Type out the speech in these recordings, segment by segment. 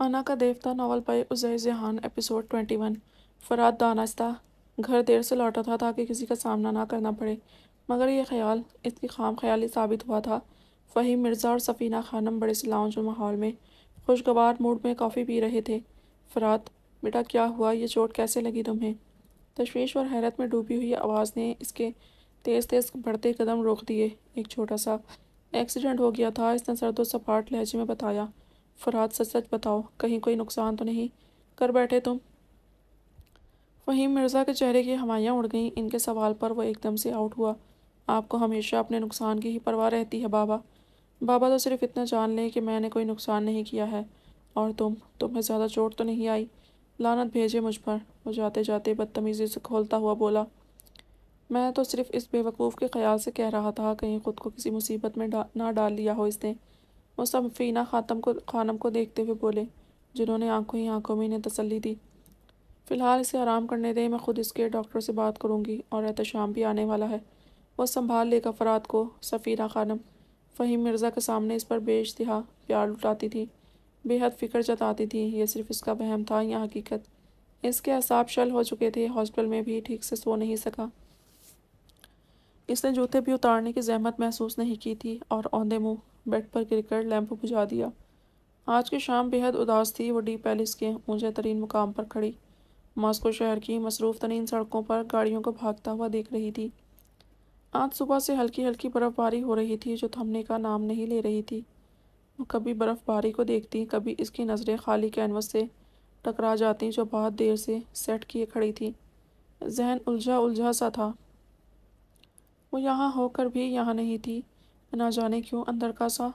अना का देवता नावल बाय उजय जहान एपिसोड ट्वेंटी वन फराद दानाश्ता घर देर से लौटा था ताकि किसी का सामना ना करना पड़े मगर यह ख्याल इसकी खाम ख्याली साबित हुआ था फ़हीम मिर्ज़ा और सफ़ीना खानम बड़े से और माहौल में खुशगवार मूड में कॉफ़ी पी रहे थे फरात बेटा क्या हुआ ये चोट कैसे लगी तुम्हें तशवीश और हैरत में डूबी हुई आवाज़ ने इसके तेज़ तेज़ बढ़ते कदम रोक दिए एक छोटा सा एक्सीडेंट हो गया था इसने सरदो सपाट लहजे में बताया फरहाद सच सच बताओ कहीं कोई नुकसान तो नहीं कर बैठे तुम फ़हीम मिर्ज़ा के चेहरे की हवाइयाँ उड़ गईं इनके सवाल पर वो एकदम से आउट हुआ आपको हमेशा अपने नुकसान की ही परवाह रहती है बाबा बाबा तो सिर्फ इतना जान लें कि मैंने कोई नुकसान नहीं किया है और तुम तुम्हें ज़्यादा चोट तो नहीं आई लानत भेजे मुझ पर वो जाते जाते बदतमीज़ी से खोलता हुआ बोला मैं तो सिर्फ इस बेवकूफ़ के ख्याल से कह रहा था कहीं ख़ुद को किसी मुसीबत में डा, ना डाल लिया हो इसने वो सफीना खातम को खानम को देखते हुए बोले जिन्होंने आंखों ही आंखों में इन्हें तसली दी फ़िलहाल इसे आराम करने दें मैं ख़ुद इसके डॉक्टर से बात करूँगी और एहतशाम भी आने वाला है वह संभाल लेगा अफराद को सफ़ीना खानम फ़हीम मिर्ज़ा के सामने इस पर बेशतहा प्यार लुटाती थी बेहद फ़िक्र जताती थी यह सिर्फ इसका वहम था या हकीकत इसके असाब शल हो चुके थे हॉस्पिटल में भी ठीक से सो नहीं सका इसने जूते भी उतारने की जहमत महसूस नहीं की थी और औंधे मुँह बेड पर गिरकर लैंप बुझा दिया आज की शाम बेहद उदास थी वो डी पैलेस के ऊंचे तरीन मुकाम पर खड़ी मास्को शहर की मसरूफ़ तरीन सड़कों पर गाड़ियों को भागता हुआ देख रही थी आज सुबह से हल्की हल्की बर्फ़बारी हो रही थी जो थमने का नाम नहीं ले रही थी वो कभी बर्फ़बारी को देखती कभी इसकी नज़रें खाली कैनवस से टकरा जाती जो बहुत देर से सेट किए खड़ी थी जहन उलझा उलझा सा था वो यहाँ होकर भी यहाँ नहीं थी ना जाने क्यों अंदर का सा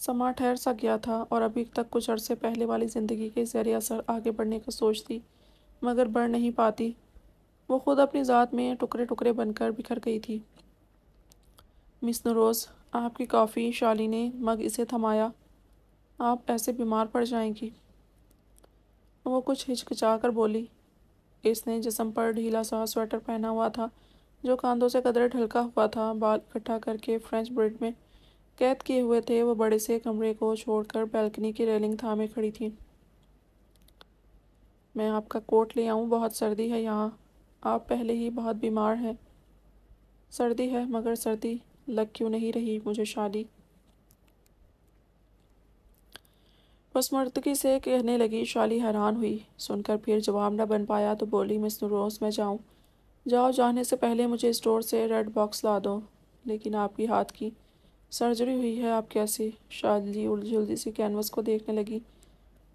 समा ठहर सा गया था और अभी तक कुछ अरसे पहले वाली ज़िंदगी के जैर असर आगे बढ़ने का सोचती मगर बढ़ नहीं पाती वो खुद अपनी ज़ात में टुकड़े टुकड़े बनकर बिखर गई थी मिस नरोज़ आपकी काफ़ी शाली ने मग इसे थमाया आप ऐसे बीमार पड़ जाएंगी वो कुछ हिचकिचा कर बोली इसने जिसम पर ढीला सा स्वेटर पहना हुआ था जो कांधों से कदरे ढलका हुआ था बाल इकट्ठा करके फ्रेंच ब्रेड में कैद किए हुए थे वो बड़े से कमरे को छोड़कर बैल्कनी की रेलिंग थामे खड़ी थी मैं आपका कोट ले आऊँ बहुत सर्दी है यहाँ आप पहले ही बहुत बीमार हैं सर्दी है मगर सर्दी लग क्यों नहीं रही मुझे शादी बस से कहने लगी शाली हैरान हुई सुनकर फिर जवाब न बन पाया तो बोली मिस रोज में जाऊं जाओ जाने से पहले मुझे स्टोर से रेड बॉक्स ला दो लेकिन आपकी हाथ की सर्जरी हुई है आप कैसी शादी उलझी उलझी सी कैनवस को देखने लगी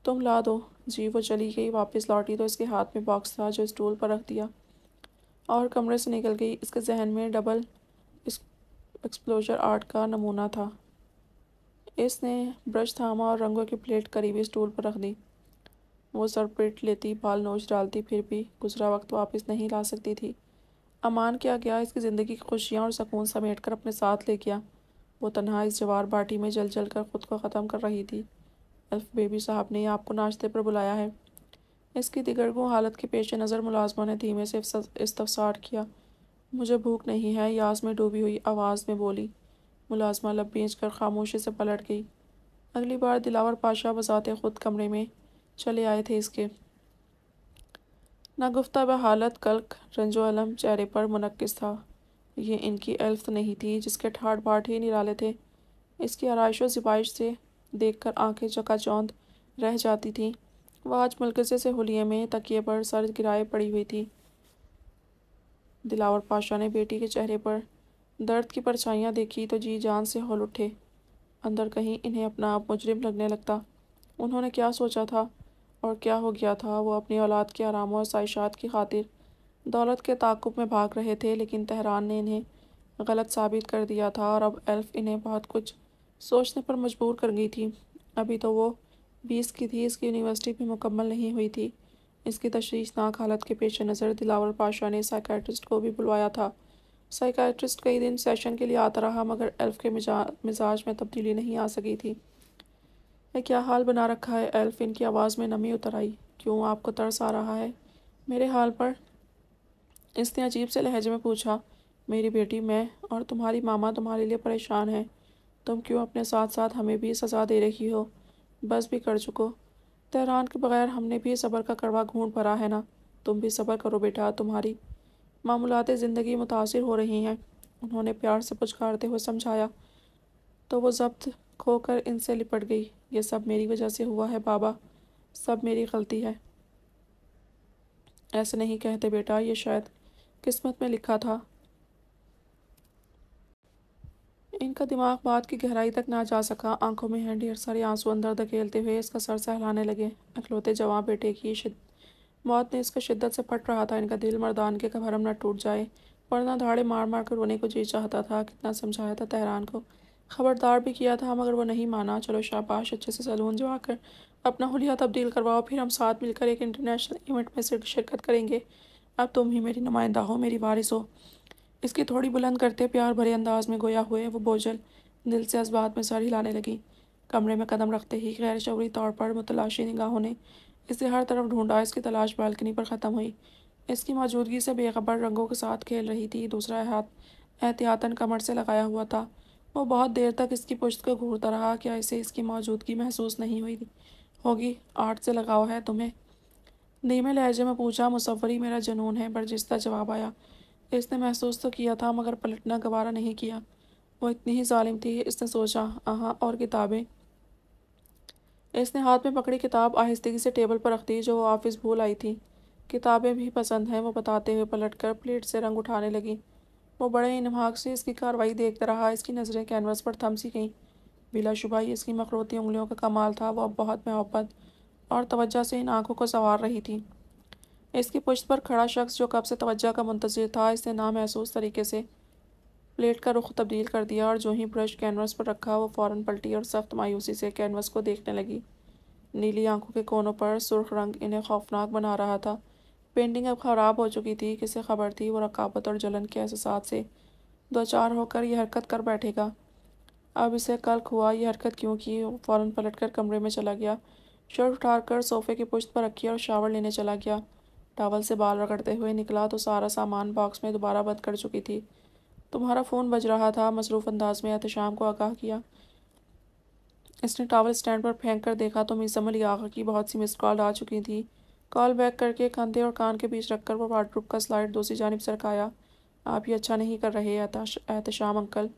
तुम ला दो जी वो चली गई वापस लौटी तो इसके हाथ में बॉक्स था जो स्टूल पर रख दिया और कमरे से निकल गई इसके जहन में डबल एक्सप्लोजर आर्ट का नमूना था इसने ब्रश थामा और रंगों की प्लेट करीबी स्टूल पर रख दी वो सर पेट लेती बाल नोच डालती फिर भी गुजरा वक्त वापस नहीं ला सकती थी अमान क्या गया इसकी ज़िंदगी की खुशियाँ और सकून समेट कर अपने साथ ले गया वो तनहा इस जवार बाटी में जल जल कर ख़ुद को ख़त्म कर रही थी अल्फ बेबी साहब ने आपको नाश्ते पर बुलाया है इसकी दिगड़गों हालत के पेश नज़र मुलाजमा ने धीमे से इस्तफसार किया मुझे भूख नहीं है यास में डूबी हुई आवाज़ में बोली मुलाजमा लब बेच कर खामोशी से पलट गई अगली बार दिलावर पाशा बजाते खुद कमरे में चले आए थे इसके नागुफ्ता हालत कल्क रंजो अलम चेहरे पर मुनक्स था ये इनकी एल्फ नहीं थी जिसके ठाट बाट ही निराले थे इसकी आरइश सिपाइश से देख कर आँखें चकाचौंध रह जाती थीं वह आज मलकजे से होलिये में तकिए पर सर गिराए पड़ी हुई थी दिलावर पाशाह ने बेटी के चेहरे पर दर्द की परछाइयाँ देखी तो जी जान से हौल उठे अंदर कहीं इन्हें अपना आप मुजरिम लगने लगता उन्होंने क्या सोचा था और क्या हो गया था वो अपनी औलाद के आराम और साइशात की खातिर दौलत के ताकुब में भाग रहे थे लेकिन तहरान ने इन्हें गलत साबित कर दिया था और अब एल्फ इन्हें बहुत कुछ सोचने पर मजबूर कर गई थी अभी तो वो बीस की थी इसकी यूनिवर्सिटी भी मुकम्मल नहीं हुई थी इसकी तशवीशनाक हालत के पेश नज़र दिलावर पाशाह ने साइकाट्रिस्ट को भी बुलवाया था साइकाट्रिस्ट कई दिन सेशन के लिए आता रहा मगर एल्फ के मिजाज में तब्दीली नहीं आ सकी थी मैं क्या हाल बना रखा है एल्फ इनकी आवाज़ में नमी उतर आई क्यों आपको तरस आ रहा है मेरे हाल पर इसने अजीब से लहजे में पूछा मेरी बेटी मैं और तुम्हारी मामा तुम्हारे लिए परेशान हैं तुम क्यों अपने साथ साथ हमें भी सज़ा दे रही हो बस भी कर चुको तहरान के बगैर हमने भी सब्र का कड़वा घूंढ भरा है ना तुम भी सब्र करो बेटा तुम्हारी मामूलत ज़िंदगी मुतासर हो रही हैं उन्होंने प्यार से पुचकारते हुए समझाया तो वो जब्त खोकर इनसे लिपट गई ये सब मेरी वजह से हुआ है बाबा सब मेरी गलती है ऐसे नहीं कहते बेटा ये शायद किस्मत में लिखा था इनका दिमाग बात की गहराई तक ना जा सका आंखों में हैंडी ढेर सारे आंसू अंदर धकेलते हुए इसका सर सहलाने लगे अखलौते जवाब बेटे की शिद... मौत ने इसका शिद्दत से फट रहा था इनका दिल मरदान के कभरम भरम टूट जाए वरना धाड़े मार मार कर रोने को जी चाहता था कितना समझाया था तहरान को ख़बरदार भी किया था मगर वो नहीं माना चलो शाबाश अच्छे से सैलून जवा कर अपना हुलिया तब्दील करवाओ फिर हम साथ मिलकर एक इंटरनेशनल इवेंट में शिरकत करेंगे अब तुम ही मेरी नुमाइंदा हो मेरी वारिस हो इसकी थोड़ी बुलंद करते प्यार भरे अंदाज में गोया हुए वो बोझल दिल से जज्बात में सर हिलाने लगी कमरे में कदम रखते ही गैर शबरी तौर पर मुतलाशी निगाहों ने इसे हर तरफ ढूंढा इसकी तलाश बालकनी पर ख़त्म हुई इसकी मौजूदगी से बेखबर रंगों के साथ खेल रही थी दूसरा हाथ एहतियातन कमर से लगाया हुआ था वो बहुत देर तक इसकी पुश्त को घूरता रहा क्या इसे इसकी मौजूदगी महसूस नहीं हुई होगी आर्ट से लगाव है तुम्हें धीमे लहजे में पूछा मुसवरी मेरा जुनून है पर जिसका जवाब आया इसने महसूस तो किया था मगर पलटना गवारा नहीं किया वो इतनी ही ालिम थी इसने सोचा आहा और किताबें इसने हाथ में पकड़ी किताब आहिस्तगी से टेबल पर रख दी जो वो ऑफिस भूल आई थी किताबें भी पसंद हैं वो बताते हुए पलट कर प्लेट से रंग उठाने लगी वो बड़े नमाक से इसकी कार्रवाई देखता रहा इसकी नज़रें कैनवस पर थमसी गईं बिलाशुबा ही इसकी मखरूती उंगलियों का कमाल था वह बहुत मोहब्बत और तवज्जा से इन आंखों को संवार रही थी इसकी पुश्त पर खड़ा शख्स जो कब से तवज्जा का मंतजर था इसने ना महसूस तरीके से प्लेट का रुख तब्दील कर दिया और जो ही ब्रश कैनवस पर रखा वो फ़ौर पलटी और सख्त मायूसी से कैनवस को देखने लगी नीली आंखों के कोनों पर सुर्ख रंग इन्हें खौफनाक बना रहा था पेंटिंग अब ख़राब हो चुकी थी किसे खबर थी वो रकावत और जलन के एहसास से दो चार होकर यह हरकत कर बैठेगा अब इसे कल हुआ यह हरकत क्यों की पलट पलटकर कमरे में चला गया शर्ट उठाकर सोफ़े की पुश्त पर रखी और शावर लेने चला गया टावल से बाल रगड़ते हुए निकला तो सारा सामान बॉक्स में दोबारा बंद कर चुकी थी तुम्हारा फ़ोन बज रहा था मसरूफ़ अंदाज में एहतम को आगाह किया इसने टावल स्टैंड पर फेंक कर देखा तो मिजमल अली आगा की बहुत सी मिस कॉल आ चुकी थी कॉल बैक करके कंधे और कान के बीच रखकर वो वार्डरूप का स्लाइड दूसरी जानब सरकाया आप ये अच्छा नहीं कर रहे एहतशाम अंकल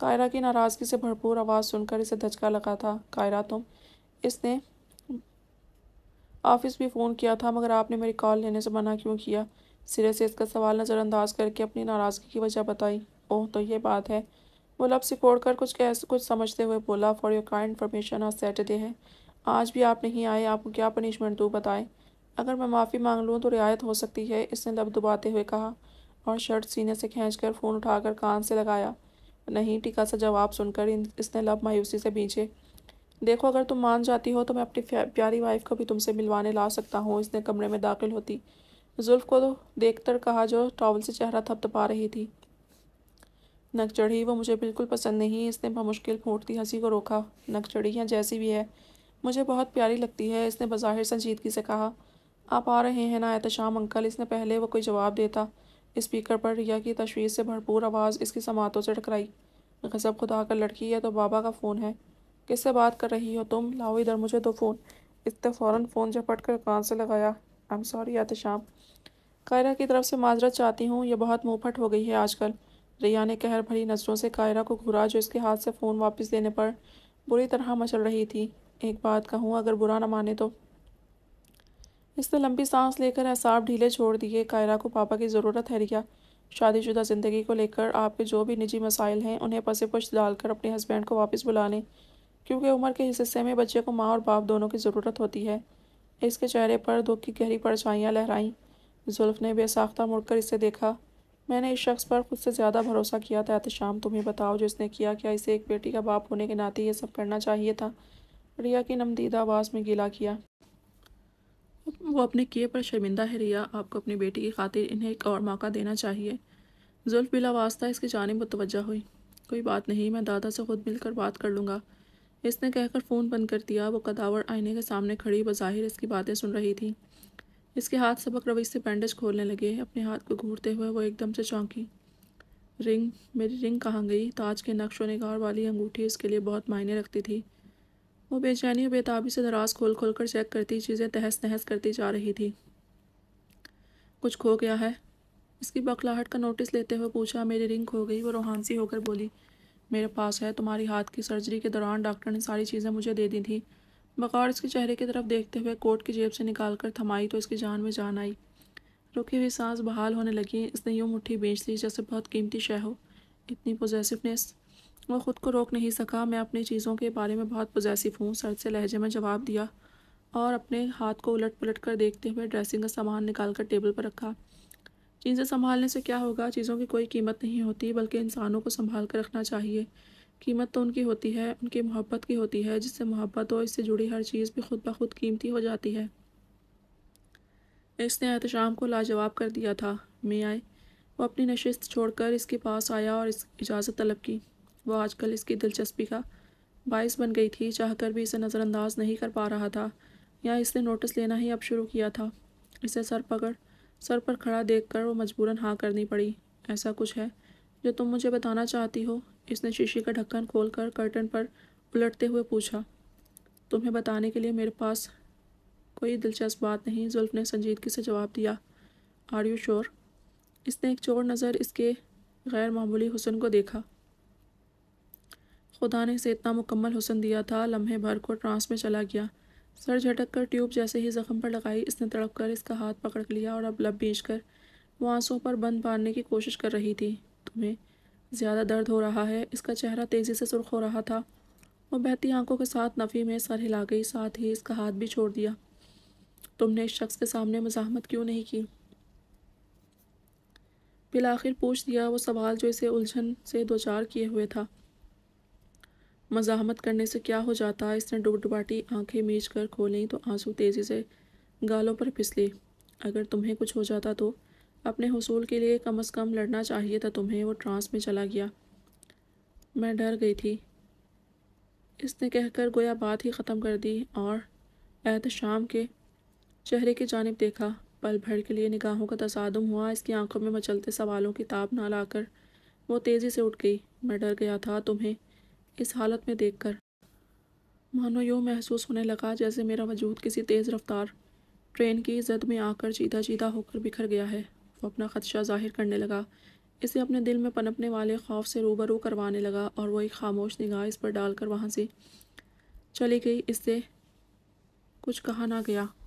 कायरा की नाराज़गी से भरपूर आवाज़ सुनकर इसे धचका लगा था कायरा तुम इसने ऑफिस भी फ़ोन किया था मगर आपने मेरी कॉल लेने से मना क्यों किया सिरे से इसका सवाल नज़रअंदाज करके अपनी नाराज़गी की वजह बताई ओह तो ये बात है वो लब फोड़ कर कुछ कैसे कुछ समझते हुए बोला फॉर योर काइंड इन्फॉर्मेशन आज सैटरडे है आज भी आप नहीं आए आपको क्या पनिशमेंट दूँ बताएं अगर मैं माफ़ी मांग लूँ तो रियायत हो सकती है इसने लब दुबाते हुए कहा और शर्ट सीने से खींचकर फ़ोन उठाकर कान से लगाया नहीं टिका सा जवाब सुनकर इसने लब मायूसी से बीचे देखो अगर तुम मान जाती हो तो मैं अपनी प्यारी वाइफ को भी तुमसे मिलवाने ला सकता हूँ इसने कमरे में दाखिल होती जुल्फ को तो देख कर कहा जो टॉवल से चेहरा थपथपा रही थी नक चढ़ी वो मुझे बिल्कुल पसंद नहीं इसने बमुश्किल फूटती हंसी को रोका नक चढ़ी या जैसी भी है मुझे बहुत प्यारी लगती है इसने बज़ाहिर संजीदगी से कहा आप आ रहे हैं ना एहतशाम अंकल इसने पहले वो कोई जवाब देता स्पीकर पर रिया की तशवीश से भरपूर आवाज़ इसकी समातों से टकराई गजब खुदा कर लड़की है तो बाबा का फ़ोन है किससे बात कर रही हो तुम लाओ इधर मुझे दो फ़ोन इसने फ़ौर फ़ोन झपट कर कान से लगाया I am sorry Ehtesham Kaira की तरफ से माजरत चाहती हूँ यह बहुत मुँह हो गई है आजकल रिया ने कहर भरी नज़रों से कायरा को घूरा जो इसके हाथ से फ़ोन वापस देने पर बुरी तरह मचल रही थी एक बात कहूँ अगर बुरा ना माने तो इसने तो लंबी सांस लेकर एसाब ढीले छोड़ दिए कायरा को पापा की ज़रूरत है रिया शादीशुदा ज़िंदगी को लेकर आपके जो भी निजी मसाइल हैं उन्हें पसे पुछ डालकर अपने हस्बैंड को वापस बुला लें क्योंकि उम्र के हिस्से में बच्चे को माँ और बाप दोनों की ज़रूरत होती है इसके चेहरे पर दुख की गहरी परछाइयाँ लहराईं जुल्फ ने बेसाख्ता मुड़कर इसे देखा मैंने इस शख्स पर खुद से ज़्यादा भरोसा किया था शाम तुम्हें बताओ जो इसने किया क्या इसे एक बेटी का बाप होने के नाते ये सब करना चाहिए था रिया की नमदीदा आवाज़ में गिला किया वो अपने किए पर शर्मिंदा है रिया आपको अपनी बेटी की खातिर इन्हें एक और मौका देना चाहिए जुल्फ बिला वास्ता इसकी जानब मुतवजा हुई कोई बात नहीं मैं दादा से खुद मिलकर बात कर लूँगा इसने कहकर फ़ोन बंद कर दिया वो कदावर आईने के सामने खड़ी बज़ाहिर इसकी बातें सुन रही थी इसके हाथ सबक रवि से बैंडेज खोलने लगे अपने हाथ को घूरते हुए वो एकदम से चौंकी रिंग मेरी रिंग कहाँ गई ताज के नक्श व वाली अंगूठी इसके लिए बहुत मायने रखती थी वो बेचैनी और बेताबी से दराज खोल खोल कर चेक करती चीज़ें तहस नहस करती जा रही थी कुछ खो गया है इसकी बकलाहट का नोटिस लेते हुए पूछा मेरी रिंग खो गई वो रोहानसी होकर बोली मेरे पास है तुम्हारी हाथ की सर्जरी के दौरान डॉक्टर ने सारी चीज़ें मुझे दे दी थी बकार इसके चेहरे की तरफ देखते हुए कोट की जेब से निकाल कर थमाई तो इसकी जान में जान आई रुकी हुई सांस बहाल होने लगी इसने यूँ मुट्ठी बेच ली जैसे बहुत कीमती शह हो इतनी पोजेसिवनेस वो ख़ुद को रोक नहीं सका मैं अपनी चीज़ों के बारे में बहुत पोजेसिव हूँ सर से लहजे में जवाब दिया और अपने हाथ को उलट पुलट कर देखते हुए ड्रेसिंग का सामान निकाल कर टेबल पर रखा चीज़ें संभालने से क्या होगा चीज़ों की कोई कीमत नहीं होती बल्कि इंसानों को संभाल कर रखना चाहिए कीमत तो उनकी होती है उनकी मोहब्बत की होती है जिससे मोहब्बत हो इससे जुड़ी हर चीज़ भी खुद ब खुद कीमती हो जाती है इसने एहतम को लाजवाब कर दिया था मे आए वो अपनी नशस्त छोड़कर इसके पास आया और इस इजाज़त तलब की वह आजकल इसकी दिलचस्पी का बायस बन गई थी चाहकर भी इसे नज़रअंदाज नहीं कर पा रहा था या इसने नोटिस लेना ही अब शुरू किया था इसे सर पकड़ सर पर खड़ा देख कर वो मजबूरन हाँ करनी पड़ी ऐसा कुछ है जो तुम मुझे बताना चाहती हो इसने शीशे का ढक्कन खोल कर कर्टन पर उलटते हुए पूछा तुम्हें बताने के लिए मेरे पास कोई दिलचस्प बात नहीं जुल्फ ने संजीदगी से जवाब दिया आर यू श्योर इसने एक चोर नज़र इसके गैर मामूली हुसन को देखा खुदा ने इसे इतना मुकम्मल हुसन दिया था लम्हे भर को ट्रांस में चला गया सर झटक कर ट्यूब जैसे ही ज़ख्म पर लगाई इसने तड़प कर इसका हाथ पकड़ लिया और अब लब बीच कर वो आंसुओं पर बंद मारने की कोशिश कर रही थी तुम्हें ज़्यादा दर्द हो रहा है इसका चेहरा तेज़ी से सुर्ख हो रहा था वो बहती आंखों के साथ नफ़ी में सर हिला गई साथ ही इसका हाथ भी छोड़ दिया तुमने इस शख्स के सामने मजामत क्यों नहीं की आखिर पूछ दिया वो सवाल जो इसे उलझन से दो चार किए हुए था मजामत करने से क्या हो जाता है इसने डुबडुबाटी आंखें मीच कर खोलें तो आंसू तेज़ी से गालों पर फिसले अगर तुम्हें कुछ हो जाता तो अपने हसूल के लिए कम अज़ कम लड़ना चाहिए था तुम्हें वो ट्रांस में चला गया मैं डर गई थी इसने कहकर गोया बात ही ख़त्म कर दी और एहत शाम के चेहरे की जानब देखा पल भर के लिए निगाहों का तसादम हुआ इसकी आंखों में मचलते सवालों की ताब ना लाकर वो तेज़ी से उठ गई मैं डर गया था तुम्हें इस हालत में देखकर मानो यूँ महसूस होने लगा जैसे मेरा वजूद किसी तेज़ रफ्तार ट्रेन की जद में आकर सीधा सीधा होकर बिखर गया है वो अपना खदशा जाहिर करने लगा इसे अपने दिल में पनपने वाले खौफ से रूबरू करवाने लगा और वो एक खामोश निगाह इस पर डालकर वहाँ से चली गई इससे कुछ कहा ना गया